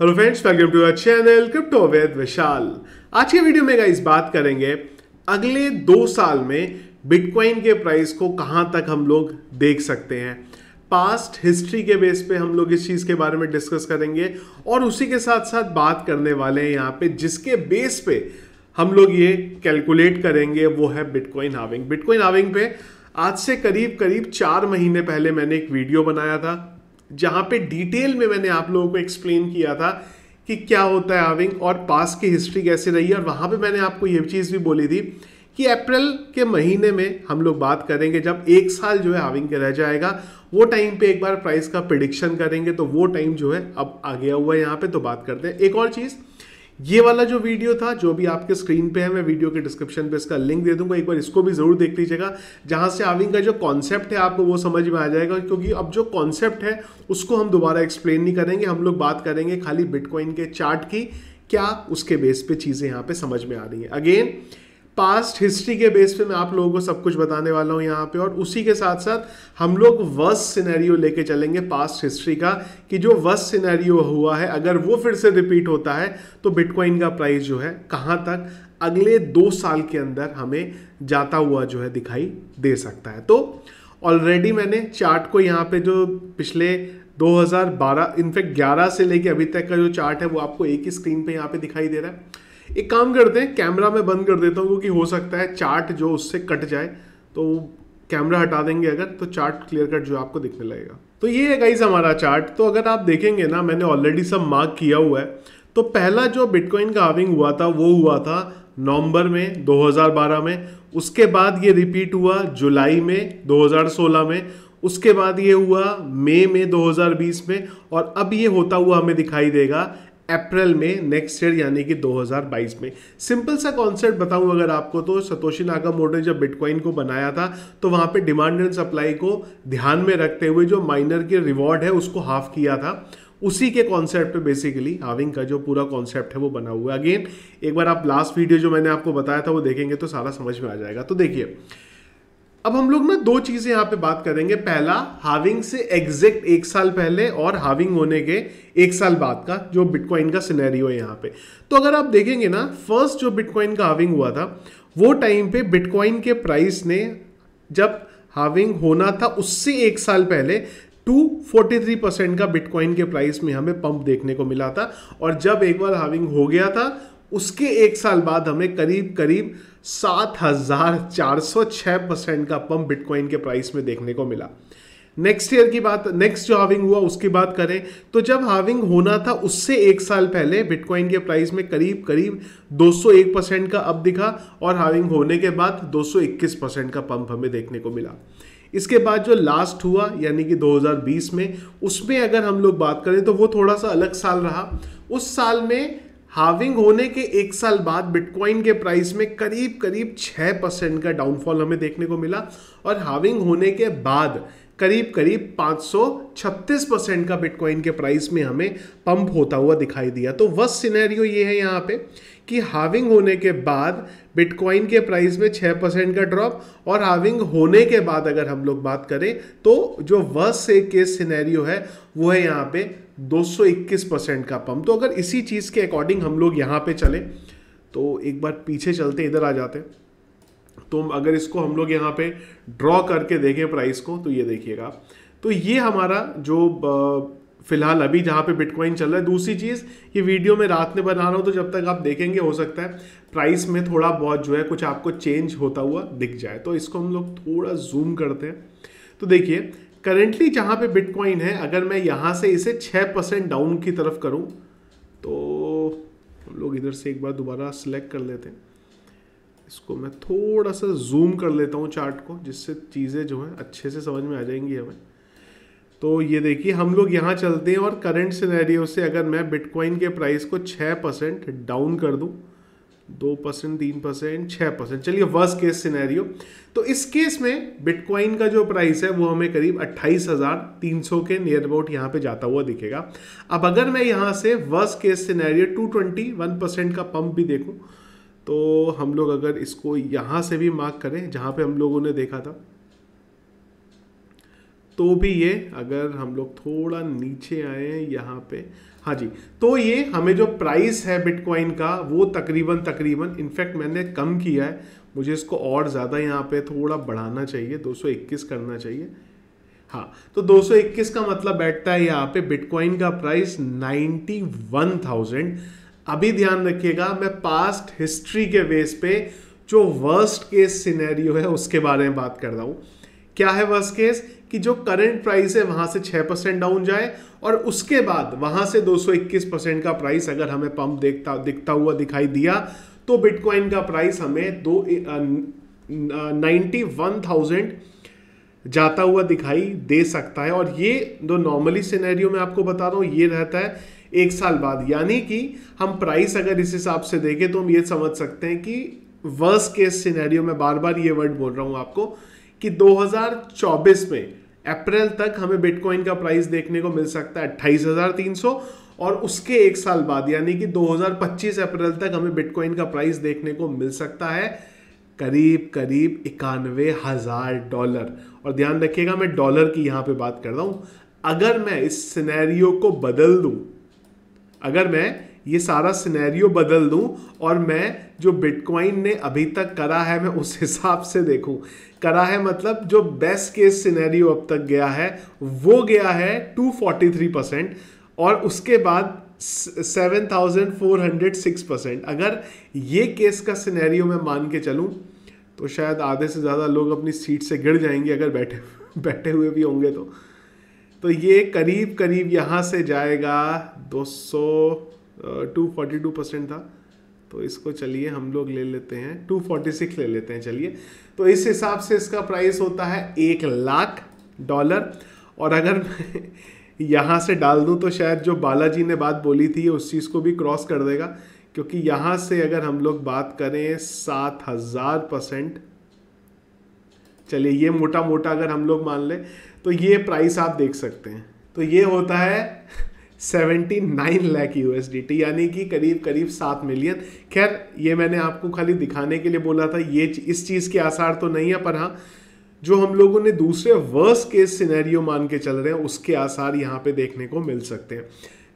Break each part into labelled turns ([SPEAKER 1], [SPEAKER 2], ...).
[SPEAKER 1] hello friends welcome to our channel crypto with Vishal आज के video में गाइस बात करेंगे अगले दो साल में बिटकॉइन के प्राइस को कहां तक हम लोग देख सकते हैं पास्ट हिस्ट्री के बेस पे हम लोग इस चीज़ के बारे में डिस्कस करेंगे और उसी के साथ साथ बात करने वाले हैं यहाँ पे जिसके बेस पे हम लोग ये कैलकुलेट करेंगे वो है बिटकॉइन हाविंग बिटकॉइन हाविंग पे आज से करीब करीब चार महीने पहले मैंने एक वीडियो बनाया था जहां पे डिटेल में मैंने आप लोगों को एक्सप्लेन किया था कि क्या होता है आविंग और पास की हिस्ट्री कैसे रही है और वहां पे मैंने आपको ये चीज़ भी बोली थी कि अप्रैल के महीने में हम लोग बात करेंगे जब एक साल जो है हाविंग के रह जाएगा वो टाइम पे एक बार प्राइस का प्रिडिक्शन करेंगे तो वो टाइम जो है अब आ गया हुआ है यहाँ पे तो बात करते हैं एक और चीज़ ये वाला जो वीडियो था जो भी आपके स्क्रीन पे है मैं वीडियो के डिस्क्रिप्शन पे इसका लिंक दे दूंगा एक बार इसको भी ज़रूर देख लीजिएगा जहां से आविंग का जो कॉन्सेप्ट है आपको वो समझ में आ जाएगा क्योंकि अब जो कॉन्सेप्ट है उसको हम दोबारा एक्सप्लेन नहीं करेंगे हम लोग बात करेंगे खाली बिटकॉइन के चार्ट की क्या उसके बेस पे चीज़ें यहां पे समझ में आ रही है अगेन पास्ट हिस्ट्री के बेस पे मैं आप लोगों को सब कुछ बताने वाला हूँ यहाँ पे और उसी के साथ साथ हम लोग वर्स सिनेरियो लेके चलेंगे पास्ट हिस्ट्री का कि जो वर्स सिनेरियो हुआ है अगर वो फिर से रिपीट होता है तो बिटकॉइन का प्राइस जो है कहाँ तक अगले दो साल के अंदर हमें जाता हुआ जो है दिखाई दे सकता है तो ऑलरेडी मैंने चार्ट को यहाँ पे जो पिछले 2012 इनफैक्ट 11 से लेके अभी तक का जो चार्ट है वो आपको एक ही स्क्रीन पे यहाँ पे दिखाई दे रहा है एक काम करते हैं कैमरा मैं बंद कर देता हूँ क्योंकि हो सकता है चार्ट जो उससे कट जाए तो कैमरा हटा देंगे अगर तो चार्ट क्लियर कट जो आपको दिखने लगेगा तो ये है गाइज हमारा चार्ट तो अगर आप देखेंगे ना मैंने ऑलरेडी सब मार्क किया हुआ है तो पहला जो बिटकॉइन का हाविंग हुआ था वो हुआ था नवंबर में 2012 में उसके बाद ये रिपीट हुआ जुलाई में 2016 में उसके बाद ये हुआ मई में 2020 में और अब ये होता हुआ हमें दिखाई देगा अप्रैल में नेक्स्ट ईयर यानी कि 2022 में सिंपल सा कॉन्सेप्ट बताऊं अगर आपको तो सतोशी मोड ने जब बिटकॉइन को बनाया था तो वहां पे डिमांड एंड सप्लाई को ध्यान में रखते हुए जो माइनर के रिवॉर्ड है उसको हाफ किया था उसी के कॉन्सेप्ट पे बेसिकली हाविंग का जो पूरा कॉन्सेप्ट है वो बना हुआ है अगेन एक बार आप लास्ट वीडियो जो मैंने आपको बताया था वो देखेंगे तो सारा समझ में आ जाएगा तो देखिए अब हम लोग ना दो चीज़ें यहाँ पे बात करेंगे पहला हाविंग से एग्जैक्ट एक साल पहले और हाविंग होने के एक साल बाद का जो बिटकॉइन का सिनेरियो है यहाँ पे तो अगर आप देखेंगे ना फर्स्ट जो बिटकॉइन का हाविंग हुआ था वो टाइम पे बिटकॉइन के प्राइस ने जब हाविंग होना था उससे एक साल पहले 243 परसेंट का बिटकॉइन के प्राइस में हमें पंप देखने को मिला था और जब एक बार हाविंग हो गया था उसके एक साल बाद हमें करीब करीब 7,406 परसेंट का पंप बिटकॉइन के प्राइस में देखने को मिला नेक्स्ट ईयर की बात नेक्स्ट जो हाविंग हुआ उसकी बात करें तो जब हाविंग होना था उससे एक साल पहले बिटकॉइन के प्राइस में करीब करीब 201 परसेंट का अप दिखा और हाविंग होने के बाद 221 परसेंट का पंप हमें देखने को मिला इसके बाद जो लास्ट हुआ यानी कि 2020 में उसमें अगर हम लोग बात करें तो वो थोड़ा सा अलग साल रहा उस साल में हाविंग होने के एक साल बाद बिटकॉइन के प्राइस में करीब करीब छः परसेंट का डाउनफॉल हमें देखने को मिला और हाविंग होने के बाद करीब करीब 536 परसेंट का बिटकॉइन के प्राइस में हमें पंप होता हुआ दिखाई दिया तो वस सिनेरियो ये है यहाँ पे कि हाविंग होने के बाद बिटकॉइन के प्राइस में 6 परसेंट का ड्रॉप और हाविंग होने के बाद अगर हम लोग बात करें तो जो वर्स से केस सिनेरियो है वो है यहाँ पे 221 परसेंट का पम्प तो अगर इसी चीज़ के अकॉर्डिंग हम लोग यहाँ पे चले तो एक बार पीछे चलते इधर आ जाते तो अगर इसको हम लोग यहाँ पे ड्रॉ करके देखें प्राइस को तो ये देखिएगा तो ये हमारा जो फिलहाल अभी जहां पे बिटकॉइन चल रहा है दूसरी चीज़ ये वीडियो में रात में बना रहा हूँ तो जब तक आप देखेंगे हो सकता है प्राइस में थोड़ा बहुत जो है कुछ आपको चेंज होता हुआ दिख जाए तो इसको हम लोग थोड़ा जूम करते हैं तो देखिए करेंटली जहाँ पे बिटकॉइन है अगर मैं यहाँ से इसे छः परसेंट डाउन की तरफ करूँ तो हम लोग इधर से एक बार दोबारा सेलेक्ट कर लेते हैं इसको मैं थोड़ा सा जूम कर लेता हूँ चार्ट को जिससे चीज़ें जो हैं अच्छे से समझ में आ जाएंगी हमें तो ये देखिए हम लोग यहाँ चलते हैं और करंट सिनेरियो से अगर मैं बिटकॉइन के प्राइस को छः परसेंट डाउन कर दूँ दो परसेंट तीन परसेंट छः परसेंट चलिए वर्स्ट केस सिनेरियो तो इस केस में बिटकॉइन का जो प्राइस है वो हमें करीब अट्ठाईस हज़ार तीन सौ के नियर अबाउट यहाँ पे जाता हुआ दिखेगा अब अगर मैं यहाँ से worst case scenario to twenty one percent का पंप भी देखूँ तो हम लोग अगर इसको यहाँ से भी मार्क करें जहाँ पे हम लोगों ने देखा था तो भी ये अगर हम लोग थोड़ा नीचे आए यहाँ पे हाँ जी तो ये हमें जो प्राइस है बिटकॉइन का वो तकरीबन तकरीबन इनफैक्ट मैंने कम किया है मुझे इसको और ज़्यादा यहाँ पे थोड़ा बढ़ाना चाहिए 221 करना चाहिए हाँ तो 221 का मतलब बैठता है यहाँ पे बिटकॉइन का प्राइस 91,000 अभी ध्यान रखिएगा मैं पास्ट हिस्ट्री के बेस पे जो वर्स्ट केस सिनेरियो है उसके बारे में बात कर रहा हूँ क्या है वर्स्ट केस कि जो करंट प्राइस है वहां से 6 परसेंट डाउन जाए और उसके बाद वहां से 221 परसेंट का प्राइस अगर हमें पंप देखता दिखता हुआ दिखाई दिया तो बिटकॉइन का प्राइस हमें दो नाइन्टी वन थाउजेंड जाता हुआ दिखाई दे सकता है और ये जो नॉर्मली सिनेरियो में आपको बता रहा हूँ ये रहता है एक साल बाद यानी कि हम प्राइस अगर इस हिसाब से देखें तो हम ये समझ सकते हैं कि वर्स केस सिनेरियो में बार बार ये वर्ड बोल रहा हूँ आपको कि 2024 में अप्रैल तक हमें बिटकॉइन का प्राइस देखने को मिल सकता है अट्ठाईस और उसके एक साल बाद यानी कि 2025 अप्रैल तक हमें बिटकॉइन का प्राइस देखने को मिल सकता है करीब करीब इक्यानवे हज़ार डॉलर और ध्यान रखिएगा मैं डॉलर की यहां पे बात कर रहा हूं अगर मैं इस सिनेरियो को बदल दूं अगर मैं ये सारा सिनेरियो बदल दूं और मैं जो बिटकॉइन ने अभी तक करा है मैं उस हिसाब से देखूं करा है मतलब जो बेस्ट केस सिनेरियो अब तक गया है वो गया है 243 परसेंट और उसके बाद 7,406 परसेंट अगर ये केस का सिनेरियो मैं मान के चलूँ तो शायद आधे से ज़्यादा लोग अपनी सीट से गिर जाएंगे अगर बैठे बैठे हुए भी होंगे तो तो ये करीब करीब यहाँ से जाएगा 200 242 परसेंट था तो इसको चलिए हम लोग ले लेते हैं 246 ले लेते हैं चलिए तो इस हिसाब से इसका प्राइस होता है एक लाख डॉलर और अगर यहाँ से डाल दूँ तो शायद जो बालाजी ने बात बोली थी उस चीज़ को भी क्रॉस कर देगा क्योंकि यहाँ से अगर हम लोग बात करें सात हज़ार परसेंट चलिए ये मोटा मोटा अगर हम लोग मान लें तो ये प्राइस आप देख सकते हैं तो ये होता है सेवेंटी नाइन यूएसडी टी यानी कि करीब करीब सात मिलियन खैर ये मैंने आपको खाली दिखाने के लिए बोला था ये इस चीज़ के आसार तो नहीं है पर हाँ जो हम लोगों ने दूसरे वर्स केस सिनेरियो मान के चल रहे हैं उसके आसार यहाँ पे देखने को मिल सकते हैं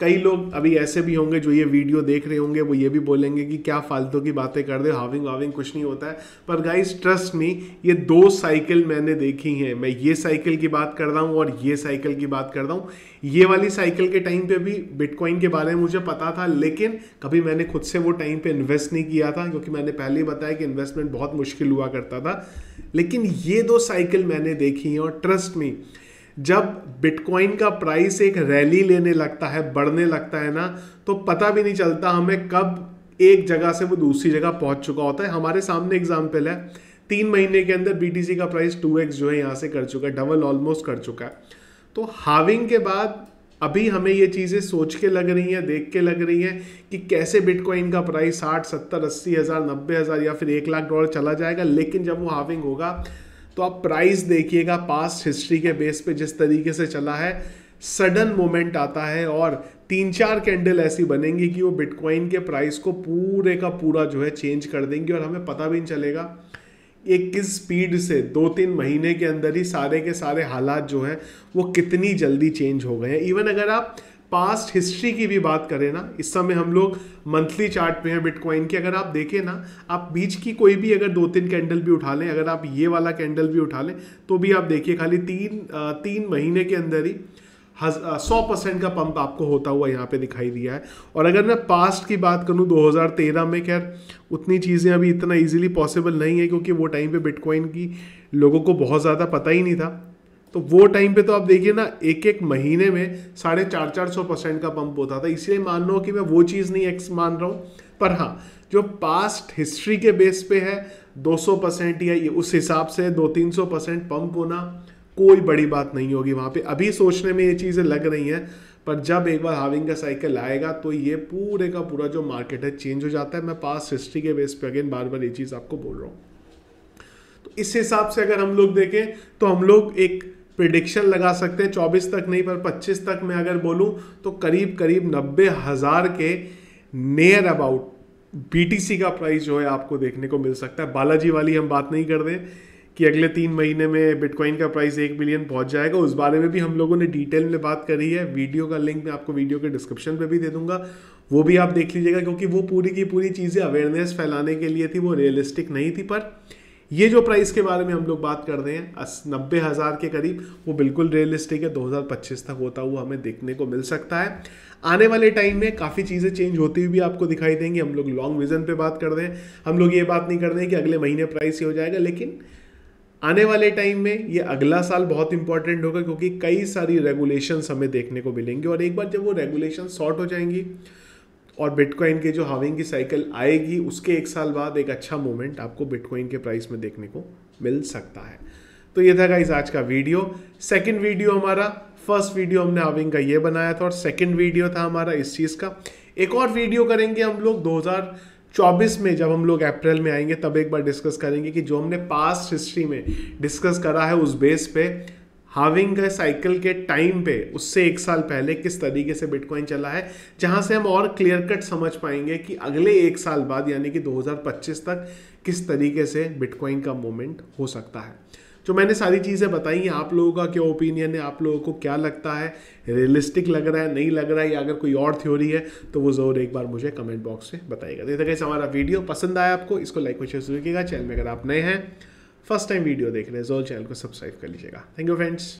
[SPEAKER 1] कई लोग अभी ऐसे भी होंगे जो ये वीडियो देख रहे होंगे वो ये भी बोलेंगे कि क्या फालतू की बातें कर दे हाविंग वाविंग कुछ नहीं होता है पर गाइस ट्रस्ट मी ये दो साइकिल मैंने देखी हैं मैं ये साइकिल की बात कर रहा हूँ और ये साइकिल की बात कर रहा हूँ ये वाली साइकिल के टाइम पे भी बिटकॉइन के बारे में मुझे पता था लेकिन कभी मैंने खुद से वो टाइम पे इन्वेस्ट नहीं किया था क्योंकि मैंने पहले ही बताया कि इन्वेस्टमेंट बहुत मुश्किल हुआ करता था लेकिन ये दो साइकिल मैंने देखी हैं और ट्रस्ट मी जब बिटकॉइन का प्राइस एक रैली लेने लगता है बढ़ने लगता है ना तो पता भी नहीं चलता हमें कब एक जगह से वो दूसरी जगह पहुंच चुका होता है हमारे सामने एग्जाम्पल है तीन महीने के अंदर बी का प्राइस टू जो है यहाँ से कर चुका है डबल ऑलमोस्ट कर चुका है तो हाविंग के बाद अभी हमें ये चीज़ें सोच के लग रही हैं देख के लग रही हैं कि कैसे बिटकॉइन का प्राइस साठ सत्तर अस्सी हज़ार नब्बे हज़ार या फिर एक लाख डॉलर चला जाएगा लेकिन जब वो हाविंग होगा तो आप प्राइस देखिएगा पास्ट हिस्ट्री के बेस पे जिस तरीके से चला है सडन मोमेंट आता है और तीन चार कैंडल ऐसी बनेंगी कि वो बिटकॉइन के प्राइस को पूरे का पूरा जो है चेंज कर देंगी और हमें पता भी नहीं चलेगा ये किस स्पीड से दो तीन महीने के अंदर ही सारे के सारे हालात जो हैं वो कितनी जल्दी चेंज हो गए हैं इवन अगर आप पास्ट हिस्ट्री की भी बात करें ना इस समय हम लोग मंथली चार्ट पे हैं बिटकॉइन की अगर आप देखें ना आप बीच की कोई भी अगर दो तीन कैंडल भी उठा लें अगर आप ये वाला कैंडल भी उठा लें तो भी आप देखिए खाली तीन तीन महीने के अंदर ही सौ परसेंट का पंप आपको होता हुआ यहाँ पे दिखाई दिया है और अगर मैं पास्ट की बात करूँ 2013 में खैर उतनी चीज़ें अभी इतना इजीली पॉसिबल नहीं है क्योंकि वो टाइम पे बिटकॉइन की लोगों को बहुत ज़्यादा पता ही नहीं था तो वो टाइम पे तो आप देखिए ना एक एक महीने में साढ़े चार चार सौ परसेंट का पंप होता था इसलिए मान रहा हूँ कि मैं वो चीज़ नहीं एक्स मान रहा हूँ पर हाँ जो पास्ट हिस्ट्री के बेस पे है 200 परसेंट या ये उस हिसाब से दो तीन सौ परसेंट पम्प होना कोई बड़ी बात नहीं होगी वहाँ पे अभी सोचने में ये चीज़ें लग रही हैं पर जब एक बार हाविंग का साइकिल आएगा तो ये पूरे का पूरा जो मार्केट है चेंज हो जाता है मैं पास हिस्ट्री के बेस पे अगेन बार बार ये चीज़ आपको बोल रहा हूँ तो इस हिसाब से अगर हम लोग देखें तो हम लोग एक प्रिडिक्शन लगा सकते हैं 24 तक नहीं पर 25 तक मैं अगर बोलूं तो करीब करीब नब्बे हज़ार के नियर अबाउट बीटीसी का प्राइस जो है आपको देखने को मिल सकता है बालाजी वाली हम बात नहीं कर रहे कि अगले तीन महीने में बिटकॉइन का प्राइस एक बिलियन पहुंच जाएगा उस बारे में भी हम लोगों ने डिटेल में बात करी है वीडियो का लिंक मैं आपको वीडियो के डिस्क्रिप्शन में भी दे दूंगा वो भी आप देख लीजिएगा क्योंकि वो पूरी की पूरी चीज़ें अवेयरनेस फैलाने के लिए थी वो रियलिस्टिक नहीं थी पर ये जो प्राइस के बारे में हम लोग बात कर रहे हैं नब्बे हज़ार के करीब वो बिल्कुल रियलिस्टिक है 2025 तक होता हुआ हमें देखने को मिल सकता है आने वाले टाइम में काफ़ी चीज़ें चेंज होती हुई भी आपको दिखाई देंगी हम लोग लॉन्ग विजन पे बात कर रहे हैं हम लोग ये बात नहीं कर रहे हैं कि अगले महीने प्राइस ये हो जाएगा लेकिन आने वाले टाइम में ये अगला साल बहुत इंपॉर्टेंट होगा क्योंकि कई सारी रेगुलेशन हमें देखने को मिलेंगी और एक बार जब वो रेगुलेशन शॉर्ट हो जाएंगी और बिटकॉइन के जो हाविंग की साइकिल आएगी उसके एक साल बाद एक अच्छा मोमेंट आपको बिटकॉइन के प्राइस में देखने को मिल सकता है तो ये था गाइज आज का वीडियो सेकंड वीडियो हमारा फर्स्ट वीडियो हमने हाविंग का ये बनाया था और सेकंड वीडियो था हमारा इस चीज़ का एक और वीडियो करेंगे हम लोग 2024 में जब हम लोग अप्रैल में आएंगे तब एक बार डिस्कस करेंगे कि जो हमने पास्ट हिस्ट्री में डिस्कस करा है उस बेस पे हाविंग अ साइकिल के टाइम पे उससे एक साल पहले किस तरीके से बिटकॉइन चला है जहां से हम और क्लियर कट समझ पाएंगे कि अगले एक साल बाद यानी कि 2025 तक किस तरीके से बिटकॉइन का मोमेंट हो सकता है जो मैंने सारी चीज़ें बताई हैं आप लोगों का क्या ओपिनियन है आप लोगों को क्या लगता है रियलिस्टिक लग रहा है नहीं लग रहा है या अगर कोई और थ्योरी है तो वो ज़रूर एक बार मुझे कमेंट बॉक्स में बताइएगा जैसे तो कैसे हमारा वीडियो पसंद आया आपको इसको लाइक और शेयर जरूर कीजिएगा चैनल में अगर आप नए हैं फर्स्ट टाइम वीडियो देख रहे हैं जोल चैनल को सब्सक्राइब कर लीजिएगा थैंक यू फ्रेंड्स